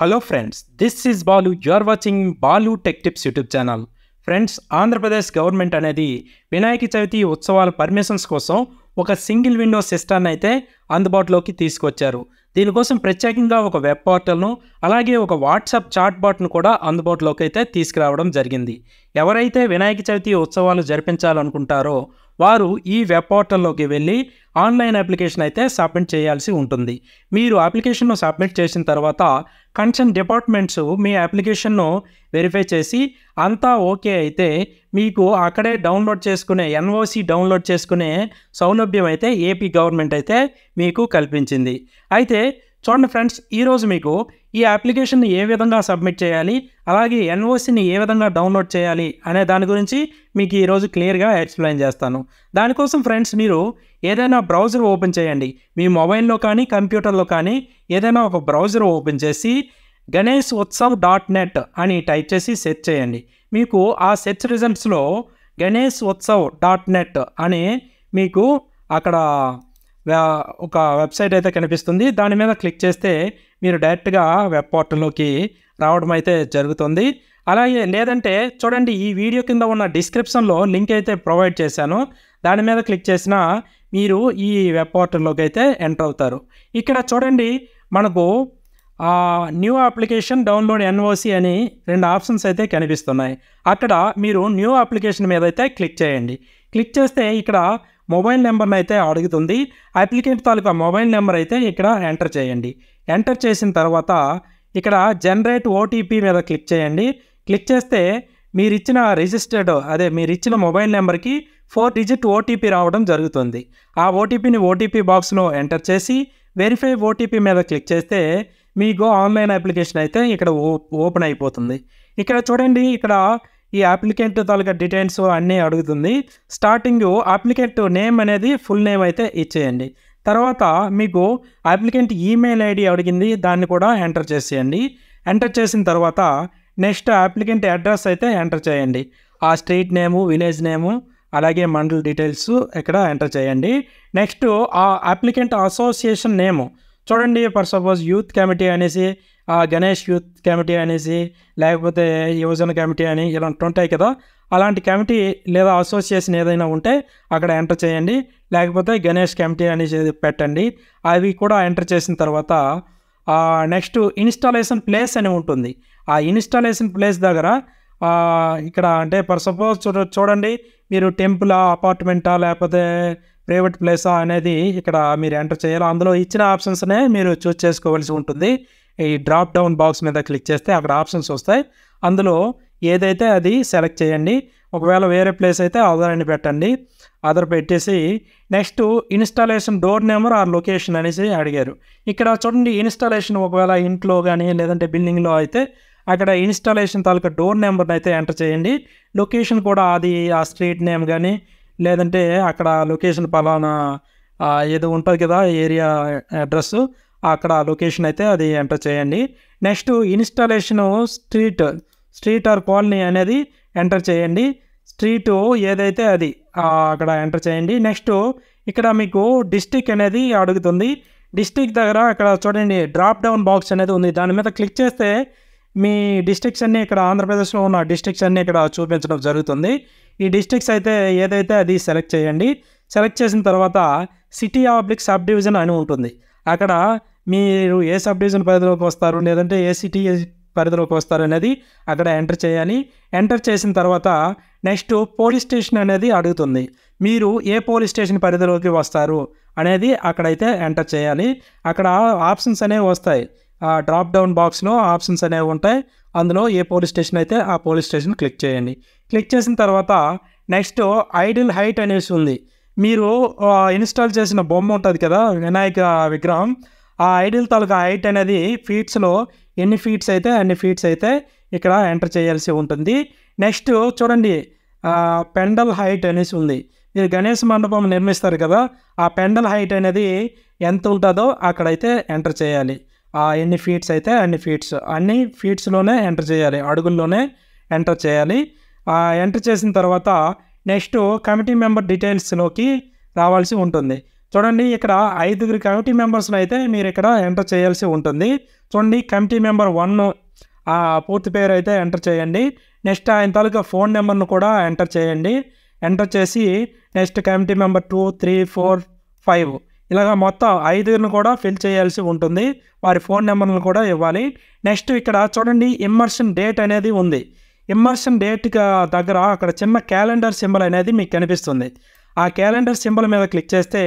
hello friends this is Balu you are watching Balu tech tips YouTube channel friends Andhra Pradesh government అనేది వినాయక చవితి ఉత్సవాల permissions కోసం ఒక single window సిస్టాన్ని అయితే అందుబాటులోకి తీసుకొచ్చారు దీనికోసం ప్రత్యేకంగా ఒక వెబ్ పోర్టల్ను అలాగే ఒక వాట్సాప్ చాట్ బాట్ను కూడా అందుబాటులోకి అయితే తీసుకురావడం జరిగింది ఎవరైతే వినాయక చవితి ఉత్సవాలు జరిపించాలనుకుంటారో వారు ఈ వెబ్ పోర్టల్లోకి వెళ్ళి ఆన్లైన్ అప్లికేషన్ అయితే సబ్మిట్ చేయాల్సి ఉంటుంది మీరు అప్లికేషన్ను సబ్మిట్ చేసిన తర్వాత కన్సర్న్ డిపార్ట్మెంట్స్ మీ అప్లికేషన్ను వెరిఫై చేసి అంతా ఓకే అయితే మీకు అక్కడే డౌన్లోడ్ చేసుకునే ఎన్ఓసి డౌన్లోడ్ చేసుకునే సౌలభ్యం అయితే ఏపీ గవర్నమెంట్ అయితే మీకు కల్పించింది అయితే చూడండి ఫ్రెండ్స్ ఈరోజు మీకు ఈ అప్లికేషన్ని ఏ విధంగా సబ్మిట్ చేయాలి అలాగే ఎన్ఓసిని ఏ విధంగా డౌన్లోడ్ చేయాలి అనే దాని గురించి మీకు ఈరోజు క్లియర్గా ఎక్స్ప్లెయిన్ చేస్తాను దానికోసం ఫ్రెండ్స్ మీరు ఏదైనా బ్రౌజర్ ఓపెన్ చేయండి మీ మొబైల్లో కానీ కంప్యూటర్లో కానీ ఏదైనా ఒక బ్రౌజర్ ఓపెన్ చేసి గణేష్ ఉత్సవ్ డాట్ నెట్ అని టైప్ చేసి సెర్చ్ చేయండి మీకు ఆ సెర్చ్ రిజల్ట్స్లో గణేష్ ఉత్సవ్ డాట్ నెట్ అనే మీకు అక్కడ ఒక వెబ్సైట్ అయితే కనిపిస్తుంది దాని మీద క్లిక్ చేస్తే మీరు డైరెక్ట్గా వెబ్ పోర్టల్లోకి రావడం అయితే జరుగుతుంది అలాగే లేదంటే చూడండి ఈ వీడియో కింద ఉన్న డిస్క్రిప్షన్లో లింక్ అయితే ప్రొవైడ్ చేశాను దాని మీద క్లిక్ చేసిన మీరు ఈ వెబ్ పోర్టల్లోకి అయితే ఎంటర్ అవుతారు ఇక్కడ చూడండి మనకు న్యూ అప్లికేషన్ డౌన్లోడ్ ఎన్ఓసి అని రెండు ఆప్షన్స్ అయితే కనిపిస్తున్నాయి అక్కడ మీరు న్యూ అప్లికేషన్ మీద అయితే క్లిక్ చేయండి క్లిక్ చేస్తే ఇక్కడ మొబైల్ నెంబర్ని అయితే అడుగుతుంది అప్లికెంట్ తాలూకా మొబైల్ నెంబర్ అయితే ఇక్కడ ఎంటర్ చేయండి ఎంటర్ చేసిన తర్వాత ఇక్కడ జనరేట్ ఓటీపీ మీద క్లిక్ చేయండి క్లిక్ చేస్తే మీరు ఇచ్చిన రిజిస్టర్డ్ అదే మీరు ఇచ్చిన మొబైల్ నెంబర్కి ఫోర్ డిజిట్ ఓటీపీ రావడం జరుగుతుంది ఆ ఓటీపీని ఓటీపీ బాక్స్లో ఎంటర్ చేసి వెరిఫై ఓటీపీ మీద క్లిక్ చేస్తే మీ గో ఆన్లైన్ అప్లికేషన్ అయితే ఇక్కడ ఓపెన్ అయిపోతుంది ఇక్కడ చూడండి ఇక్కడ ఈ అప్లికెంట్ తాలూకా డీటెయిల్స్ అన్నీ అడుగుతుంది స్టార్టింగ్ అప్లికెంట్ నేమ్ అనేది ఫుల్ నేమ్ అయితే ఇచ్చేయండి తర్వాత మీకు అప్లికెంట్ ఈమెయిల్ ఐడి అడిగింది దాన్ని కూడా ఎంటర్ చేసేయండి ఎంటర్ చేసిన తర్వాత నెక్స్ట్ అప్లికెంట్ అడ్రస్ అయితే ఎంటర్ చేయండి ఆ స్ట్రీట్ నేము విలేజ్ నేము అలాగే మండల్ డీటెయిల్స్ ఇక్కడ ఎంటర్ చేయండి నెక్స్ట్ ఆ అప్లికెంట్ అసోసియేషన్ నేము చూడండి ఫర్ సపోజ్ యూత్ కమిటీ అనేసి ఆ గణేష్ యూత్ కమిటీ అనేసి లేకపోతే యువజన కమిటీ అని ఇలాంటి ఉంటాయి కదా అలాంటి కమిటీ లేదా అసోసియేషన్ ఏదైనా ఉంటే అక్కడ ఎంటర్ చేయండి లేకపోతే గణేష్ కమిటీ అనేసి పెట్టండి అవి కూడా ఎంటర్ చేసిన తర్వాత నెక్స్ట్ ఇన్స్టాలేషన్ ప్లేస్ అని ఉంటుంది ఆ ఇన్స్టాలేషన్ ప్లేస్ దగ్గర ఇక్కడ అంటే ఫర్ సపోజ్ చూ చూడండి మీరు టెంపులా అపార్ట్మెంటా లేకపోతే ప్రైవేట్ ప్లేసా అనేది ఇక్కడ మీరు ఎంటర్ చేయాలి అందులో ఇచ్చిన ఆప్షన్స్నే మీరు చూస్ చేసుకోవాల్సి ఉంటుంది ఈ డ్రాప్ డౌన్ బాక్స్ మీద క్లిక్ చేస్తే అక్కడ ఆప్షన్స్ వస్తాయి అందులో ఏదైతే అది సెలెక్ట్ చేయండి ఒకవేళ వేరే ప్లేస్ అయితే అదర్ అని పెట్టండి అదర్ పెట్టేసి next installation door number or location అనేసి అడిగారు ఇక్కడ చూడండి ఇన్స్టాలేషన్ ఒకవేళ ఇంట్లో కానీ లేదంటే బిల్డింగ్లో అయితే అక్కడ ఇన్స్టాలేషన్ తాలూకా డోర్ నెంబర్ని అయితే ఎంటర్ చేయండి లొకేషన్ కూడా అది ఆ స్ట్రీట్ నేమ్ కానీ లేదంటే అక్కడ లొకేషన్ పలానా ఏదో ఉంటుంది కదా ఏరియా అడ్రస్ అక్కడ లొకేషన్ అయితే అది ఎంటర్ చేయండి next installation street street or colony అనేది ఎంటర్ చేయండి స్ట్రీట్ ఏదైతే అది అక్కడ ఎంటర్ చేయండి నెక్స్ట్ ఇక్కడ మీకు డిస్టిక్ అనేది అడుగుతుంది డిస్టిక్ దగ్గర ఇక్కడ చూడండి డ్రాప్ డౌన్ బాక్స్ అనేది ఉంది దాని మీద క్లిక్ చేస్తే మీ డిస్టిక్స్ అన్నీ ఇక్కడ ఆంధ్రప్రదేశ్లో ఉన్న డిస్టిక్స్ అన్నీ ఇక్కడ చూపించడం జరుగుతుంది ఈ డిస్టిక్స్ అయితే ఏదైతే అది సెలెక్ట్ చేయండి సెలెక్ట్ చేసిన తర్వాత సిటీ ఆబ్లిక్ సబ్ డివిజన్ అని ఉంటుంది అక్కడ మీరు ఏ సబ్ డివిజన్ పరిధిలోకి వస్తారు లేదంటే ఏ సిటీ పరిధిలోకి వస్తారు అనేది అక్కడ ఎంటర్ చేయాలి ఎంటర్ చేసిన తర్వాత నెక్స్ట్ పోలీస్ స్టేషన్ అనేది అడుగుతుంది మీరు ఏ పోలీస్ స్టేషన్ పరిధిలోకి వస్తారు అనేది అక్కడైతే ఎంటర్ చేయాలి అక్కడ ఆప్షన్స్ అనేవి వస్తాయి డ్రాప్ డౌన్ బాక్స్లో ఆప్షన్స్ అనేవి ఉంటాయి అందులో ఏ పోలీస్ స్టేషన్ అయితే ఆ పోలీస్ స్టేషన్ క్లిక్ చేయండి క్లిక్ చేసిన తర్వాత నెక్స్ట్ ఐడిల్ హైట్ అనేసి ఉంది మీరు ఇన్స్టాల్ చేసిన బొమ్మ ఉంటుంది కదా వినాయక విగ్రహం ఆ ఐడిల్ తాలూకా హైట్ అనేది ఫీట్స్లో ఎన్ని ఫీట్స్ అయితే అన్ని ఫీట్స్ అయితే ఇక్కడ ఎంటర్ చేయాల్సి ఉంటుంది నెక్స్ట్ చూడండి పెండల్ హైట్ అనేసి ఉంది మీరు గణేష్ మండపం నిర్మిస్తారు కదా ఆ పెండల్ హైట్ అనేది ఎంత ఉంటుందో అక్కడైతే ఎంటర్ చేయాలి ఎన్ని ఫీట్స్ అయితే అన్ని ఫీట్స్ అన్ని ఫీట్స్లోనే ఎంటర్ చేయాలి అడుగుల్లోనే ఎంటర్ చేయాలి ఎంటర్ చేసిన తర్వాత నెక్స్ట్ కమిటీ మెంబర్ డీటెయిల్స్లోకి రావాల్సి ఉంటుంది చూడండి ఇక్కడ ఐదుగురు కమిటీ మెంబర్స్ని అయితే మీరు ఇక్కడ ఎంటర్ చేయాల్సి ఉంటుంది చూడండి కమిటీ మెంబర్ వన్ పూర్తి పేరు అయితే ఎంటర్ చేయండి నెక్స్ట్ ఆయన తాలూకా ఫోన్ నెంబర్ను కూడా ఎంటర్ చేయండి ఎంటర్ చేసి next committee member two three four five ఇలాగ మొత్తం ఐదుగురిని కూడా ఫిల్ చేయాల్సి ఉంటుంది వారి ఫోన్ నెంబర్ను కూడా ఇవ్వాలి నెక్స్ట్ ఇక్కడ చూడండి ఇమ్మర్షన్ డేట్ అనేది ఉంది ఇమ్మర్షన్ డేట్ దగ్గర అక్కడ చిన్న క్యాలెండర్ సింబల్ అనేది మీకు కనిపిస్తుంది ఆ క్యాలెండర్ సింబల్ మీద క్లిక్ చేస్తే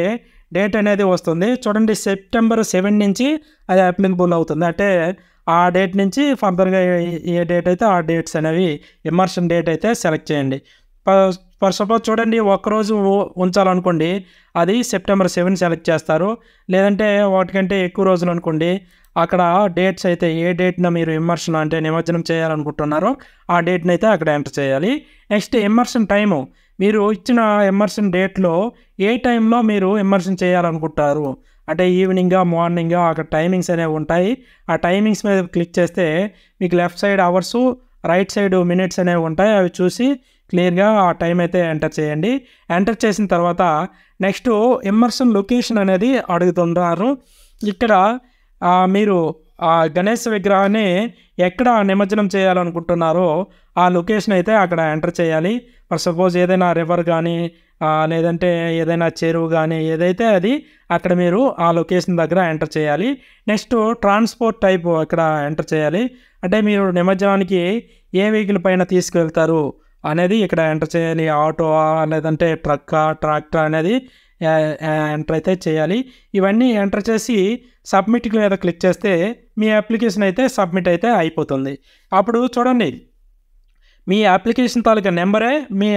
డేట్ అనేది వస్తుంది చూడండి సెప్టెంబర్ సెవెన్ నుంచి అది అప్లికబుల్ అవుతుంది అంటే ఆ డేట్ నుంచి ఫర్దర్గా ఏ డేట్ అయితే ఆ డేట్స్ అనేవి ఇమర్షన్ డేట్ అయితే సెలెక్ట్ చేయండి ఫర్ సపోజ్ చూడండి ఒకరోజు ఉంచాలనుకోండి అది సెప్టెంబర్ సెవెన్ సెలెక్ట్ చేస్తారు లేదంటే వాటికంటే ఎక్కువ రోజులు అనుకోండి అక్కడ డేట్స్ అయితే ఏ డేట్న మీరు ఇమ్మర్షన్ అంటే నిమజ్జనం చేయాలనుకుంటున్నారో ఆ డేట్ని అయితే అక్కడ ఎంటర్ చేయాలి నెక్స్ట్ ఇమర్షన్ టైము మీరు ఇచ్చిన ఎమర్సన్ డేట్లో ఏ టైంలో మీరు ఎమర్సన్ చేయాలనుకుంటారు అంటే ఈవినింగా మార్నింగా అక్కడ టైమింగ్స్ అనేవి ఉంటాయి ఆ టైమింగ్స్ మీద క్లిక్ చేస్తే మీకు left side hours right side minutes అనేవి ఉంటాయి అవి చూసి క్లియర్గా ఆ టైం అయితే ఎంటర్ చేయండి ఎంటర్ చేసిన తర్వాత నెక్స్ట్ ఎమర్సన్ లొకేషన్ అనేది అడుగుతున్నారు ఇక్కడ మీరు ఆ గణేష్ విగ్రహాన్ని ఎక్కడ నిమజ్జనం చేయాలనుకుంటున్నారో ఆ లొకేషన్ అయితే అక్కడ ఎంటర్ చేయాలి ఫర్ సపోజ్ ఏదైనా రివర్ కానీ లేదంటే ఏదైనా చెరువు కానీ ఏదైతే అది అక్కడ మీరు ఆ లొకేషన్ దగ్గర ఎంటర్ చేయాలి నెక్స్ట్ ట్రాన్స్పోర్ట్ టైప్ ఇక్కడ ఎంటర్ చేయాలి అంటే మీరు నిమజ్జనానికి ఏ వెహికల్ పైన తీసుకువెళ్తారు అనేది ఇక్కడ ఎంటర్ చేయాలి ఆటో లేదంటే ట్రక్కా ట్రాక్టర్ అనేది ఎంటర్ అయితే చేయాలి ఇవన్నీ ఎంటర్ చేసి సబ్మిట్ మీద క్లిక్ చేస్తే మీ అప్లికేషన్ అయితే సబ్మిట్ అయితే అయిపోతుంది అప్పుడు చూడండి మీ అప్లికేషన్ తాలూకా నెంబరే మీ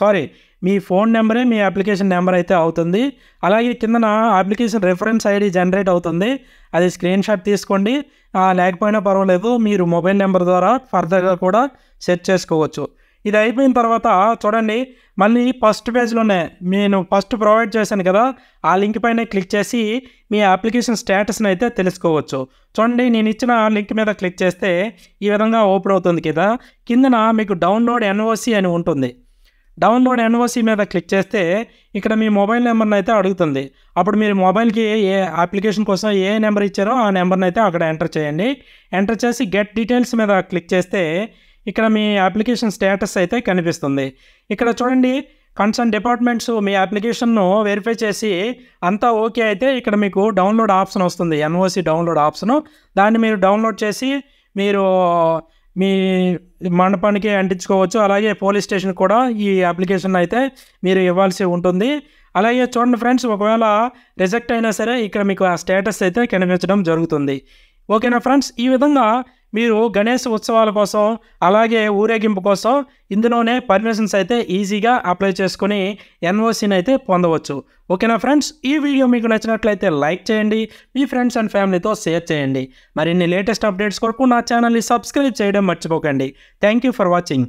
సారీ మీ ఫోన్ నెంబరే మీ అప్లికేషన్ నెంబర్ అయితే అవుతుంది అలాగే కిందన అప్లికేషన్ రిఫరెన్స్ ఐడి జనరేట్ అవుతుంది అది స్క్రీన్ షాట్ తీసుకోండి లేకపోయినా పర్వాలేదు మీరు మొబైల్ నెంబర్ ద్వారా ఫర్దర్గా కూడా సెర్చ్ చేసుకోవచ్చు ఇది అయిపోయిన తర్వాత చూడండి మళ్ళీ ఫస్ట్ పేజ్లోనే నేను ఫస్ట్ ప్రొవైడ్ చేశాను కదా ఆ లింక్ పైన క్లిక్ చేసి మీ అప్లికేషన్ స్టేటస్ని అయితే తెలుసుకోవచ్చు చూడండి నేను ఇచ్చిన లింక్ మీద క్లిక్ చేస్తే ఈ విధంగా ఓపెన్ అవుతుంది కదా కిందన మీకు డౌన్లోడ్ ఎన్ఓసి అని ఉంటుంది డౌన్లోడ్ ఎన్ఓసి మీద క్లిక్ చేస్తే ఇక్కడ మీ మొబైల్ నెంబర్ని అయితే అడుగుతుంది అప్పుడు మీరు మొబైల్కి ఏ అప్లికేషన్ కోసం ఏ నెంబర్ ఇచ్చారో ఆ నెంబర్ని అయితే అక్కడ ఎంటర్ చేయండి ఎంటర్ చేసి గెట్ డీటెయిల్స్ మీద క్లిక్ చేస్తే ఇక్కడ మీ అప్లికేషన్ స్టేటస్ అయితే కనిపిస్తుంది ఇక్కడ చూడండి కన్సర్న్ డిపార్ట్మెంట్స్ మీ అప్లికేషన్ను వెరిఫై చేసి అంతా ఓకే అయితే ఇక్కడ మీకు డౌన్లోడ్ ఆప్షన్ వస్తుంది ఎన్ఓసి డౌన్లోడ్ ఆప్షను దాన్ని మీరు డౌన్లోడ్ చేసి మీరు మీ మండపానికి అంటించుకోవచ్చు అలాగే పోలీస్ స్టేషన్ కూడా ఈ అప్లికేషన్ అయితే మీరు ఇవ్వాల్సి ఉంటుంది అలాగే చూడండి ఫ్రెండ్స్ ఒకవేళ రిజెక్ట్ అయినా సరే ఇక్కడ మీకు ఆ స్టేటస్ అయితే కనిపించడం జరుగుతుంది ఓకేనా ఫ్రెండ్స్ ఈ విధంగా మీరు గణేష్ ఉత్సవాల కోసం అలాగే ఊరేగింపు కోసం ఇందులోనే పర్మిషన్స్ అయితే ఈజీగా అప్లై చేసుకుని ఎన్ఓసిని అయితే పొందవచ్చు ఓకేనా ఫ్రెండ్స్ ఈ వీడియో మీకు నచ్చినట్లయితే లైక్ చేయండి మీ ఫ్రెండ్స్ అండ్ ఫ్యామిలీతో షేర్ చేయండి మరిన్ని లేటెస్ట్ అప్డేట్స్ కొరకు నా ఛానల్ని సబ్స్క్రైబ్ చేయడం మర్చిపోకండి థ్యాంక్ ఫర్ వాచింగ్